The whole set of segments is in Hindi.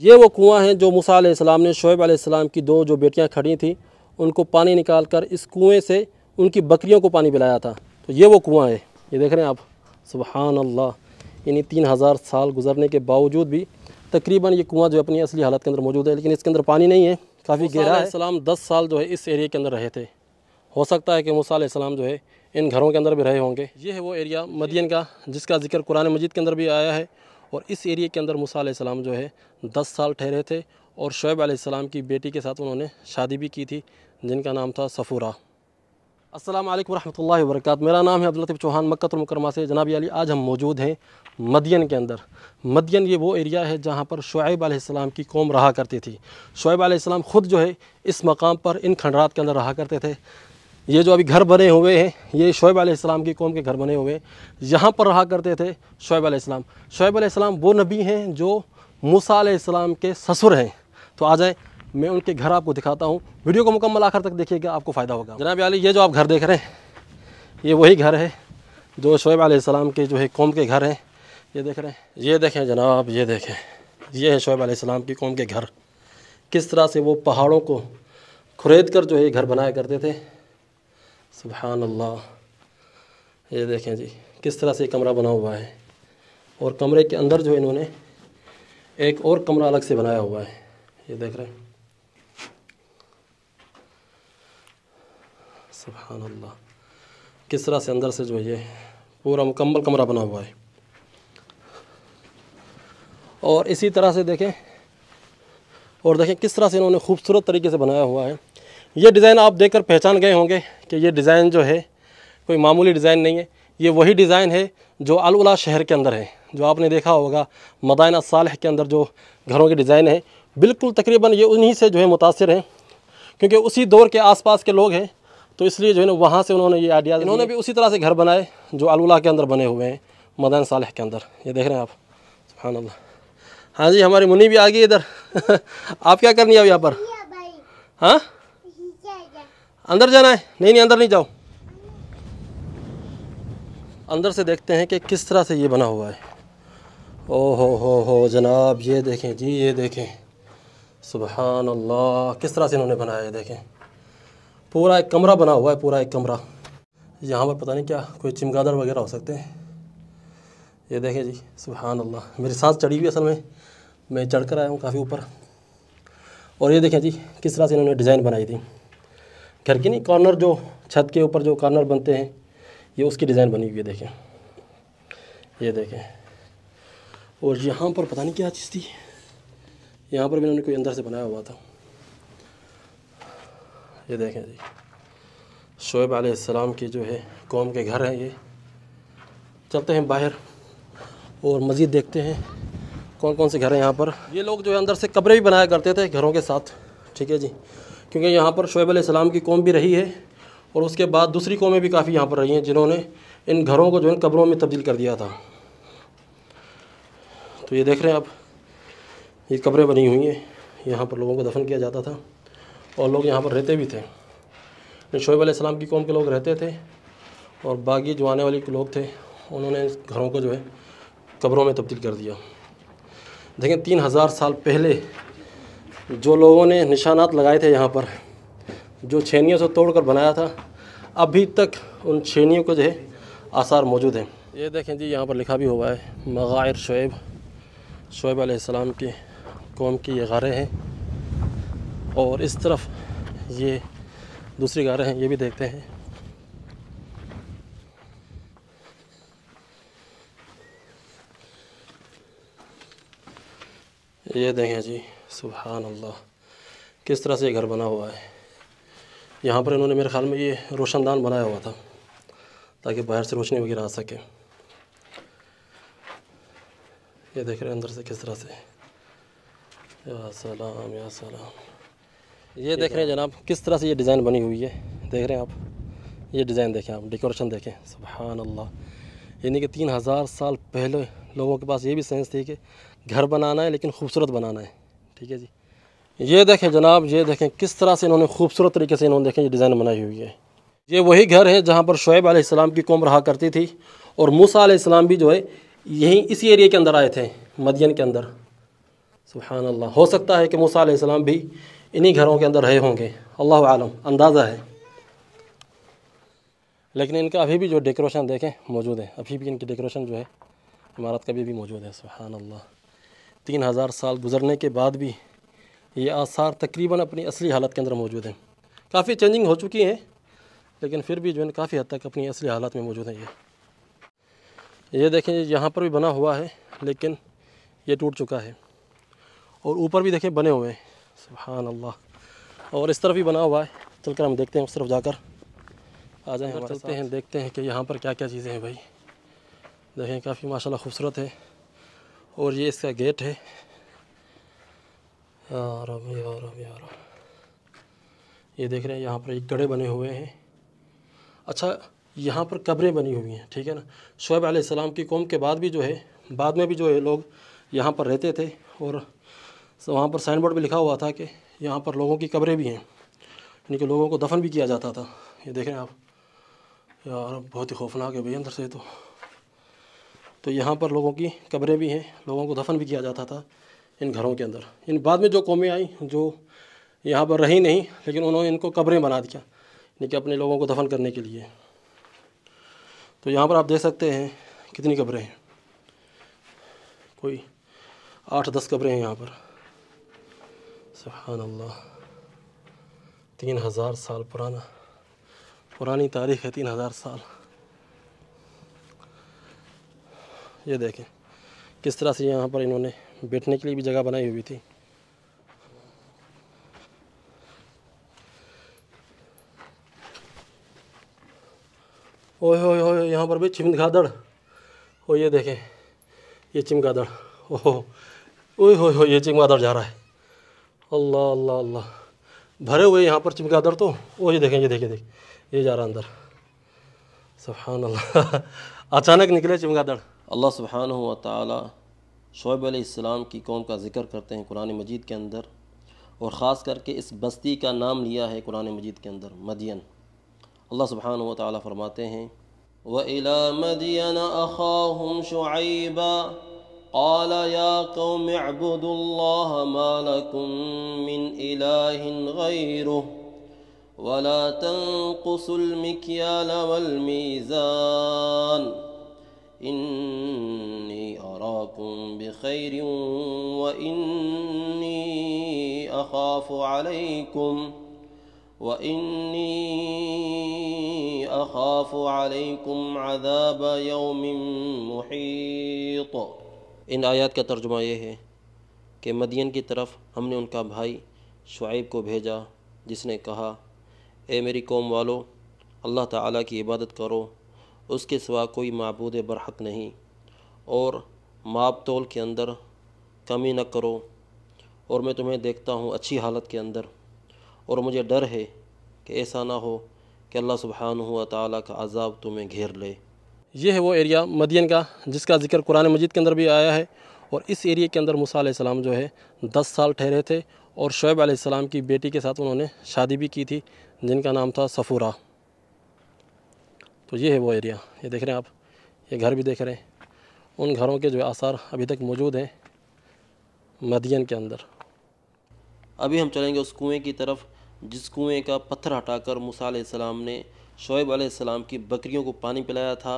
ये वो कुआं है जो मूसा अलैहिस्सलाम ने शुब अलैहिस्सलाम की दो जो बेटियां खड़ी थीं उनको पानी निकाल कर इस कुएँ से उनकी बकरियों को पानी पिलाया था तो ये वो कुआँ है ये देख रहे हैं आप सुबहान अल्लाह यानी तीन हज़ार साल गुजरने के बावजूद भी तकरीबन ये कुआँ जो अपनी असली हालत के अंदर मौजूद है लेकिन इसके अंदर पानी नहीं है काफ़ी गहरा है सलाम दस साल जो है इस एरिया के अंदर रहे थे हो सकता है कि मूसा जो है इन घरों के अंदर भी रहे होंगे ये है वो एरिया मदियन का जिसका जिक्र कुरान मजीद के अंदर भी आया है और इस एरिए के अंदर मूसा सलाम जो है दस साल ठहरे थे और शुएब सलाम की बेटी के साथ उन्होंने शादी भी की थी जिनका नाम था सफ़ूरा अस्सलाम वालेकुम वरक मेरा नाम है अब्दुलतब चौहान मुकरमा से जनाब अली आज हम मौजूद हैं मदियन के अंदर मदियन ये वो एरिया है जहाँ पर शुएब आसमाम की कौम रहा करती थी शुएब आसमाम ख़ुद जो है इस मकाम पर इन खंडरात के अंदर रहा करते थे ये जो अभी घर बने हुए हैं ये शुएब आलाम की कौम के घर बने हुए हैं यहाँ पर रहा करते थे शुएब आलाम शुएब आलाम वो नबी हैं जो मूसा आलाम के ससुर हैं तो आ जाएँ मैं उनके घर आपको दिखाता हूँ वीडियो को मुकम्मल आखिर तक देखिएगा आपको फ़ायदा होगा जनाब आल ये जो आप घर देख रहे हैं ये वही घर है जो शुएब आलाम के जो है कौम के घर हैं ये देख रहे हैं ये देखें जनाब ये देखें ये है शुएब आलाम की कौम के घर किस तरह से वो पहाड़ों को खुरेद कर जो है घर बनाया करते थे सुबहान अल्लाह ये देखें जी किस तरह से कमरा बना हुआ है और कमरे के अंदर जो इन्होंने एक और कमरा अलग से बनाया हुआ है ये देख रहे हैं सुबहान अल्लाह किस तरह से अंदर से जो ये पूरा मुकम्मल कमरा बना हुआ है और इसी तरह से देखें और देखें किस तरह से इन्होंने खूबसूरत तरीके से बनाया हुआ है ये डिज़ाइन आप देखकर पहचान गए होंगे कि ये डिज़ाइन जो है कोई मामूली डिज़ाइन नहीं है ये वही डिज़ाइन है जो अलउला शहर के अंदर है जो आपने देखा होगा मदाना साल के अंदर जो घरों के डिज़ाइन है बिल्कुल तकरीबन ये उन्हीं से जो है मुतासर हैं क्योंकि उसी दौर के आसपास के लोग हैं तो इसलिए जो है ना वहाँ से उन्होंने ये आइडिया इन्होंने भी उसी तरह से घर बनाए जो अलउला के अंदर बने हुए हैं मदान साल के अंदर ये देख रहे हैं आप सुबहान अल्लाह हाँ जी हमारी मुनी भी आ गई इधर आप क्या करनी है अब यहाँ पर हाँ अंदर जाना है नहीं नहीं अंदर नहीं जाओ अंदर से देखते हैं कि किस तरह से ये बना हुआ है ओ हो हो हो जनाब ये देखें जी ये देखें सुबहान अल्लाह किस तरह से इन्होंने बनाया है देखें पूरा एक कमरा बना हुआ है पूरा एक कमरा यहाँ पर पता नहीं क्या कोई चिमगादड़ वगैरह हो सकते हैं ये देखें जी सुबहान अल्लाह मेरी सांस चढ़ी हुई असल में मैं चढ़ कर आया हूँ काफ़ी ऊपर और ये देखें जी किस तरह से इन्होंने डिज़ाइन बनाई थी घर के नहीं कॉर्नर जो छत के ऊपर जो कॉर्नर बनते हैं ये उसकी डिज़ाइन बनी हुई है देखें ये देखें और यहाँ पर पता नहीं क्या चीज़ थी यहाँ पर भी इन्होंने कोई अंदर से बनाया हुआ था ये देखें जी शोएब आलाम के जो है कौम के घर हैं ये चलते हैं बाहर और मज़ीद देखते हैं कौन कौन से घर हैं यहाँ पर ये लोग जो है अंदर से कब्रें भी बनाया करते थे घरों के साथ ठीक है जी क्योंकि यहाँ पर शुएब आसमाम की कौम भी रही है और उसके बाद दूसरी कौमें भी काफ़ी यहाँ पर रही हैं जिन्होंने इन घरों को जो है कब्रों में तब्दील कर दिया था तो ये देख रहे हैं आप ये कब्रें बनी हुई हैं यहाँ पर लोगों को दफन किया जाता था और लोग यहाँ पर रहते भी थे शुएब आलाम की कौम के लोग रहते थे और बाकी जो आने वाले लोग थे उन्होंने इस घरों को जो है कब्रों में तब्दील कर दिया देखें तीन हज़ार साल पहले जो लोगों ने निशानात लगाए थे यहाँ पर जो छेनियों से तोड़कर बनाया था अभी तक उन छेनियों को जो है आसार मौजूद हैं ये देखें जी यहाँ पर लिखा भी हुआ है मग़ायर शुएब शुएब आसमाम की कौम की ये गारें हैं और इस तरफ ये दूसरी गारें हैं ये भी देखते हैं ये देखें जी सुबहान अल्लाह किस तरह से ये घर बना हुआ है यहाँ पर इन्होंने मेरे ख्याल में ये रोशनदान बनाया हुआ था ताकि बाहर से रोशनी वगैरह आ सके ये देख रहे हैं अंदर से किस तरह से या सलाम या सलाम ये देख रहे हैं जनाब किस तरह से ये डिज़ाइन बनी हुई है देख रहे हैं आप ये डिज़ाइन देखें आप डेकोरेशन देखें सुबहान अल्लाह यानी कि तीन हज़ार साल पहले लोगों के पास ये भी सेंस थी कि घर बनाना है लेकिन खूबसूरत बनाना है ठीक है जी ये देखें जनाब ये देखें किस तरह से इन्होंने खूबसूरत तरीके से इन्होंने देखें ये डिज़ाइन बनाई हुई है ये वही घर है जहाँ पर शुएब आलाम की कौम रहा करती थी और मूसा आलाम भी जो है यहीं इसी एरिए के अंदर आए थे मदियन के अंदर सुबहान अल्ला हो सकता है कि मूसा आलाम भी इन्हीं घरों के अंदर रहे होंगे अल्लाह आलम अंदाज़ा है लेकिन इनका अभी भी जो डेकोरेशन देखें मौजूद है अभी भी इनकी डेकोरेशन जो है इमारत का भी, भी मौजूद है सुबहान अल्लाह तीन हज़ार साल गुजरने के बाद भी ये आसार तकरीबन अपनी असली हालत के अंदर मौजूद हैं काफ़ी चेंजिंग हो चुकी हैं लेकिन फिर भी जो है काफ़ी हद तक अपनी असली हालत में मौजूद हैं ये ये देखें यहाँ पर भी बना हुआ है लेकिन ये टूट चुका है और ऊपर भी देखें बने हुए हैं सुबहान अल्लाह और इस तरफ भी बना हुआ है चलकर हम देखते हैं उस तरफ जाकर आ जाए चलते हैं देखते हैं कि यहाँ पर क्या क्या चीज़ें हैं भाई देखें काफ़ी माशाल्लाह खूबसूरत है और ये इसका गेट है आराम और आराम ये देख रहे हैं यहाँ पर एक गड़े बने हुए हैं अच्छा यहाँ पर कब्रें बनी हुई हैं ठीक है ना शुब आसमाम की कौम के बाद भी जो है बाद में भी जो है लोग यहाँ पर रहते थे और वहाँ पर साइन बोर्ड भी लिखा हुआ था कि यहाँ पर लोगों की कब्रें भी हैं यानी कि लोगों को दफन भी किया जाता था ये देख रहे हैं आप यार बहुत ही खौफनाक है भाई अंदर से तो तो यहाँ पर लोगों की कब्रें भी हैं लोगों को दफन भी किया जाता था इन घरों के अंदर इन बाद में जो कौमें आई जो यहाँ पर रही नहीं लेकिन उन्होंने इनको कब्रें बना दिया यानी कि अपने लोगों को दफन करने के लिए तो यहाँ पर आप देख सकते हैं कितनी कब्रें हैं कोई आठ दस कब्रें हैं यहाँ पर सुबहान तीन हज़ार साल पुराना पुरानी तारीख़ है तीन हज़ार साल ये देखें किस तरह से यहाँ पर इन्होंने बैठने के लिए भी जगह बनाई हुई थी ओह हो यहाँ पर भी चिमगादड़ ओ ये देखें ये चिमगादड़ ओहो ओह हो हो ये चिमगादड़ जा रहा है अल्लाह अल्लाह अल्लाह भरे हुए यहाँ पर चिमगादड़ तो ओ ये देखें ये देखें देख ये जा रहा अंदर सफान अल्लाह अचानक निकले चिमगादड़ अल्लाह सुबहान व ताली आसमाम की कौम का ज़िक्र करते हैं कुरान मजीद के अंदर और ख़ास करके इस बस्ती का नाम लिया है कुरान मजीद के अंदर मदियन अल्लाह सुबहान तरमाते हैं व इला मदियन अखाहम शुआबा قال يا قوم اعبدوا الله ما لكم من إله غيره ولا تنقصوا المكيال والميزان إني أراكم بخير وإني أخاف عليكم وإني أخاف عليكم عذاب يوم محيط ان آیات کا ترجمہ یہ ہے کہ طرف ہم نے ان کا بھائی شعیب کو بھیجا جس نے کہا اے والو اللہ تعالیٰ کی عبادت کرو उसके सिवा कोई मबूद बरहक नहीं और माप तोल के अंदर कमी न करो और मैं तुम्हें देखता हूँ अच्छी हालत के अंदर और मुझे डर है कि ऐसा ना हो कि अल्लाह सुबहान ताली का अजाब तुम्हें घेर ले यह है वो एरिया मदियन का जिसका जिक्र कुरान मजीद के अंदर भी आया है और इस एरिए के अंदर मूसा सलाम जो है दस साल ठहरे थे और शुएब आसमाम की बेटी के साथ उन्होंने शादी भी की थी जिनका नाम था सफ़ूरा तो ये है वो एरिया ये देख रहे हैं आप ये घर भी देख रहे हैं उन घरों के जो आसार अभी तक मौजूद हैं मदियन के अंदर अभी हम चलेंगे उस कुएँ की तरफ जिस कुएँ का पत्थर हटाकर मूसा सलाम ने शोएब सलाम की बकरियों को पानी पिलाया था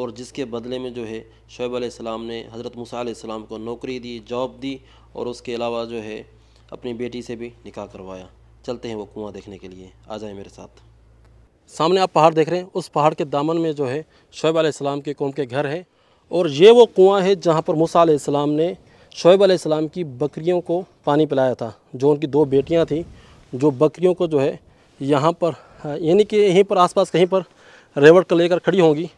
और जिसके बदले में जो है शोएब सलाम ने हज़रत मूसा सलाम को नौकरी दी जॉब दी और उसके अलावा जो है अपनी बेटी से भी निकाह करवाया चलते हैं वो कुआँ देखने के लिए आ जाएँ मेरे साथ सामने आप पहाड़ देख रहे हैं उस पहाड़ के दामन में जो है शुएब आलाम के कौम के घर है और ये वो कुआं है जहाँ पर मूसा आलाम ने शुएब आलाम की बकरियों को पानी पिलाया था जो उनकी दो बेटियाँ थीं जो बकरियों को जो है यहाँ पर हाँ, यानी कि यहीं पर आसपास कहीं पर रेवड़ कर लेकर खड़ी होंगी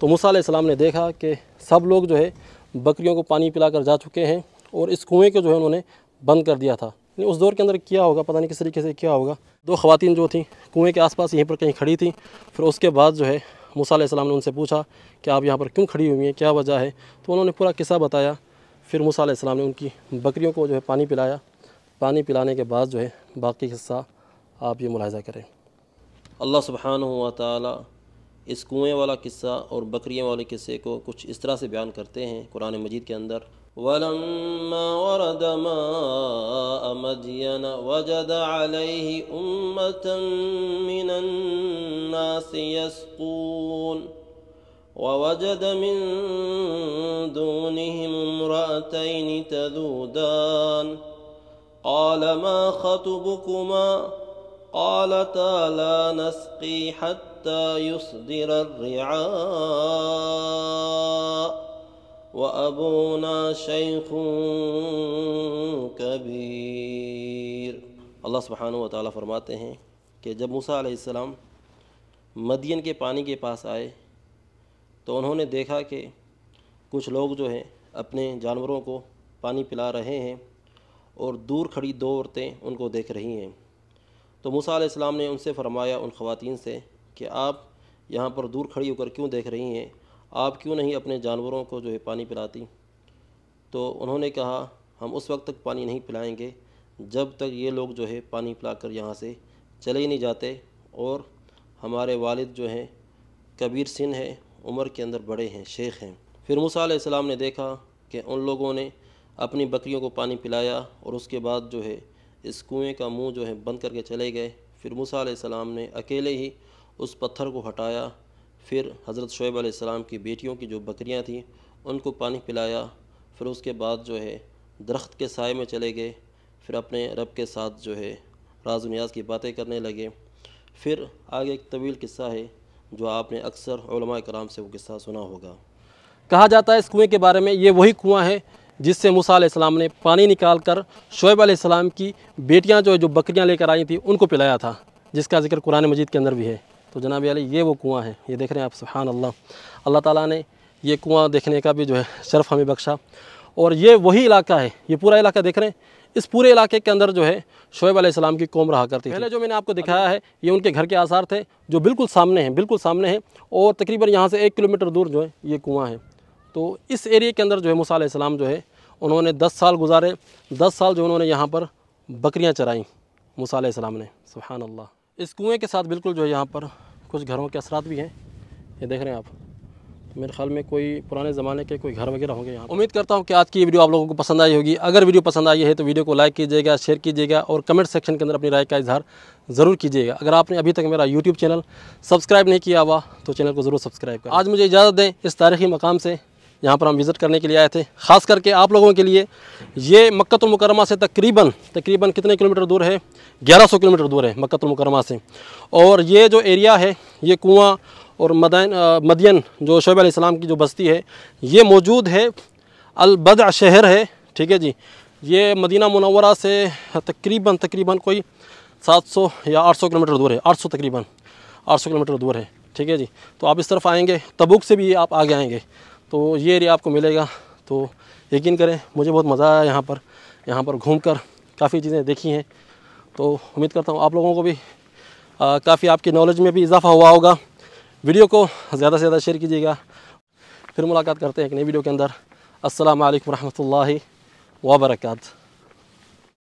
तो मूसा आलाम ने देखा कि सब लोग जो है बकरियों को पानी पिला जा चुके हैं और इस कुएँ को जो है उन्होंने बंद कर दिया था नहीं उस दौर के अंदर क्या होगा पता नहीं किस तरीके से क्या होगा दो खातन जो थी कुएँ के आसपास यहीं पर कहीं खड़ी थी फिर उसके बाद जो है मूसा ने उनसे पूछा कि आप यहाँ पर क्यों खड़ी हुई हैं क्या वजह है तो उन्होंने पूरा किस्सा बताया फिर मूसा ने उनकी बकरियों को जो है पानी पिलाया पानी पिलाने के बाद जो है बाकी हिस्सा आप ये मुलाजा करें अल्लाह सुबहान ताली इस कुएँ वाला किस्सा और बकरियों वाले किस्से को कुछ इस तरह से बयान करते हैं कुरान मजीद के अंदर ولما ورد ماء مدين وجد عليه أمة من الناس يسقون ووجد من دونهم امرأتين تذودان قال ما خطبكما قالتا لا نسقي حتى يصدر الرعاء वबूना शैख कबीर अल्लाह सुबहान ताली फरमाते हैं कि जब मूसा आसमाम मदियन के पानी के पास आए तो उन्होंने देखा कि कुछ लोग जो हैं अपने जानवरों को पानी पिला रहे हैं और दूर खड़ी दो औरतें उनको देख रही हैं तो मूसा आसमाम ने उनसे फ़रमाया उन ख़वातीन से कि आप यहाँ पर दूर खड़ी होकर क्यों देख रही हैं आप क्यों नहीं अपने जानवरों को जो है पानी पिलाती तो उन्होंने कहा हम उस वक्त तक पानी नहीं पिलाएंगे जब तक ये लोग जो है पानी पिला कर यहाँ से चले ही नहीं जाते और हमारे वालिद जो हैं कबीर सिंह हैं उम्र के अंदर बड़े हैं शेख हैं फिर मूसा ने देखा कि उन लोगों ने अपनी बकरियों को पानी पिलाया और उसके बाद जो है इस कुएँ का मुंह जो है बंद करके चले गए फिर मूसा सलाम ने अकेले ही उस पत्थर को हटाया फिर हज़रत शुएब आसमाम की बेटियों की जो बकरियाँ थीं उनको पानी पिलाया फिर उसके बाद जो है दरख्त के साय में चले गए फिर अपने रब के साथ जो है राज न्याज की बातें करने लगे फिर आगे एक तवील किस्सा है जो आपने अक्सर कराम से वो किस्सा सुना होगा कहा जाता है इस कुएँ के बारे में ये वही कुआँ है जिससे मूसा ने पानी निकाल कर शुएब आसमाम की बेटियाँ जो है जो बकरियाँ लेकर आई थी उनको पिलाया था जिसका जिक्र कुरान मजीद के अंदर भी है तो जनाब अली ये वो कुआँ है ये देख रहे हैं आप सुबहान अल्लाह अल्लाह ताला ने ये कुआँ देखने का भी जो है शर्फ हमें बख्शा और ये वही इलाका है ये पूरा इलाका देख रहे हैं इस पूरे इलाके के अंदर जो है शोएब आसमाम की कौम रहा करती पहले जो मैंने आपको दिखाया है ये उनके घर के आसार थे जो बिल्कुल सामने हैं बिल्कुल सामने हैं और तकरीबन यहाँ से एक किलोमीटर दूर जो है ये कुआँ है तो इस एरिए के अंदर जो है मूसा जो है उन्होंने दस साल गुजारे दस साल जो उन्होंने यहाँ पर बकरियाँ चराईं मूसा ने सुबहान अल्लाह इस कुएँ के साथ बिल्कुल जो है यहाँ पर कुछ घरों के असरात भी हैं ये देख रहे हैं आप तो मेरे ख्याल में कोई पुराने ज़माने के कोई घर वगैरह होंगे यहाँ उम्मीद करता हूँ कि आज की वीडियो आप लोगों को पसंद आई होगी अगर वीडियो पसंद आई है तो वीडियो को लाइक कीजिएगा शेयर कीजिएगा और कमेंट सेक्शन के अंदर अपनी राय का इजहार ज़रूर कीजिएगा अगर आपने अभी तक मेरा यूट्यूब चैनल सब्सक्राइब नहीं किया हुआ तो चैनल को ज़रूर सब्सक्राइब करें आज मुझे इजाज़त दें इस तारीखी मकाम से यहाँ पर हम विज़िट करने के लिए आए थे ख़ास करके आप लोगों के लिए ये मक्तुलमकरमा से तकरीबन तकरीबन कितने किलोमीटर दूर है 1100 किलोमीटर दूर है मक्तुलमकरमा से और ये जो एरिया है ये कुआँ और मदैन मदियन जो शोब इस्लाम की जो बस्ती है ये मौजूद है अलबद शहर है ठीक है जी ये मदीना मुनवरा से तकरीबन तकरीबन कोई 700 या 800 किलोमीटर दूर है 800 तकरीबन 800 किलोमीटर दूर है ठीक है जी तो आप इस तरफ आएंगे तबुक से भी आप आगे आएंगे तो ये एरिया आपको मिलेगा तो यकीन करें मुझे बहुत मज़ा आया यहाँ पर यहाँ पर घूम कर काफ़ी चीज़ें देखी हैं तो उम्मीद करता हूँ आप लोगों को भी काफ़ी आपकी नॉलेज में भी इजाफा हुआ होगा वीडियो को ज़्यादा से ज़्यादा शेयर कीजिएगा फिर मुलाकात करते हैं एक नई वीडियो के अंदर असल वरहमल वबरकू